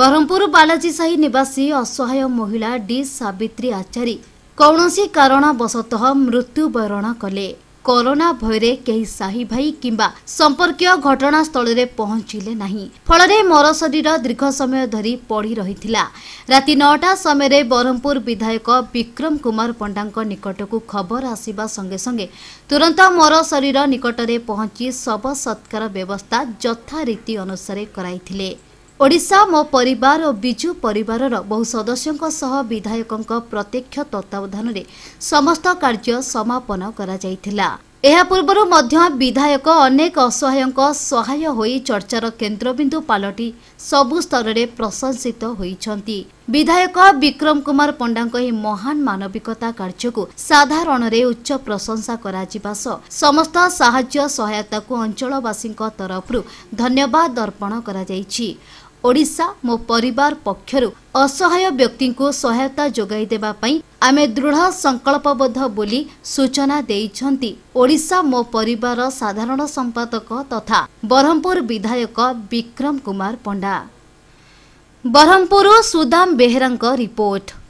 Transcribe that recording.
ବ୍ରହ୍ମପୁର ବାଲାଜୀ ସାହି ନିବାସୀ ଅସହାୟ ମହିଳା ଡି ସାବିତ୍ରୀ ଆଚାରୀ କୌଣସି କାରଣବଶତଃ ମୃତ୍ୟୁବରଣ କଲେ କରୋନା ଭୟରେ କେହି ସାହି ଭାଇ କିମ୍ବା ସମ୍ପର୍କୀୟ ଘଟଣାସ୍ଥଳରେ ପହଞ୍ଚିଲେ ନାହିଁ ଫଳରେ ମୋର ଶରୀର ଦୀର୍ଘ ସମୟ ଧରି ପଡ଼ି ରହିଥିଲା ରାତି ନଅଟା ସମୟରେ ବ୍ରହ୍ମପୁର ବିଧାୟକ ବିକ୍ରମ କୁମାର ପଣ୍ଡାଙ୍କ ନିକଟକୁ ଖବର ଆସିବା ସଙ୍ଗେ ସଙ୍ଗେ ତୁରନ୍ତ ମୋର ଶରୀର ନିକଟରେ ପହଞ୍ଚି ଶବ ସତ୍କାର ବ୍ୟବସ୍ଥା ଯଥାରୀତି ଅନୁସାରେ କରାଇଥିଲେ ଓଡ଼ିଶା ମୋ ପରିବାର ଓ ବିଜୁ ପରିବାରର ବହୁ ସଦସ୍ୟଙ୍କ ସହ ବିଧାୟକଙ୍କ ପ୍ରତ୍ୟକ୍ଷ ତତ୍ତ୍ୱାବଧାନରେ ସମସ୍ତ କାର୍ଯ୍ୟ ସମାପନ କରାଯାଇଥିଲା ଏହା ପୂର୍ବରୁ ମଧ୍ୟ ବିଧାୟକ ଅନେକ ଅସହାୟଙ୍କ ସହାୟ ହୋଇ ଚର୍ଚ୍ଚାର କେନ୍ଦ୍ରବିନ୍ଦୁ ପାଲଟି ସବୁ ସ୍ତରରେ ପ୍ରଶଂସିତ ହୋଇଛନ୍ତି ବିଧାୟକ ବିକ୍ରମ କୁମାର ପଣ୍ଡାଙ୍କ ଏହି ମହାନ ମାନବିକତା କାର୍ଯ୍ୟକୁ ସାଧାରଣରେ ଉଚ୍ଚ ପ୍ରଶଂସା କରାଯିବା ସହ ସମସ୍ତ ସାହାଯ୍ୟ ସହାୟତାକୁ ଅଞ୍ଚଳବାସୀଙ୍କ ତରଫରୁ ଧନ୍ୟବାଦ ଅର୍ପଣ କରାଯାଇଛି ଓଡ଼ିଶା ମୋ ପରିବାର ପକ୍ଷରୁ ଅସହାୟ ବ୍ୟକ୍ତିଙ୍କୁ ସହାୟତା ଯୋଗାଇ ଦେବା ପାଇଁ ଆମେ ଦୃଢ଼ ସଂକଳ୍ପବଦ୍ଧ ବୋଲି ସୂଚନା ଦେଇଛନ୍ତି ଓଡ଼ିଶା ମୋ ପରିବାର ସାଧାରଣ ସମ୍ପାଦକ ତଥା ବ୍ରହ୍ମପୁର ବିଧାୟକ ବିକ୍ରମ କୁମାର ପଣ୍ଡା ବ୍ରହ୍ମପୁରରୁ ସୁଦାମ ବେହେରାଙ୍କ ରିପୋର୍ଟ